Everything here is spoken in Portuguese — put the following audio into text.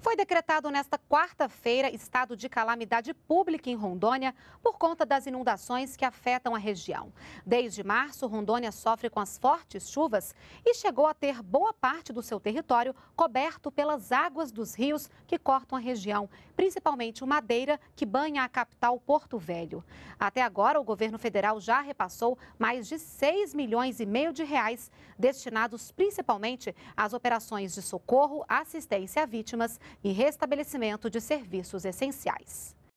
Foi decretado nesta quarta-feira estado de calamidade pública em Rondônia por conta das inundações que afetam a região. Desde março, Rondônia sofre com as fortes chuvas e chegou a ter boa parte do seu território coberto pelas águas dos rios que cortam a região, principalmente o Madeira, que banha a capital Porto Velho. Até agora, o governo federal já repassou mais de 6 milhões e meio de reais destinados principalmente às operações de socorro, assistência a vítimas e restabelecimento de serviços essenciais.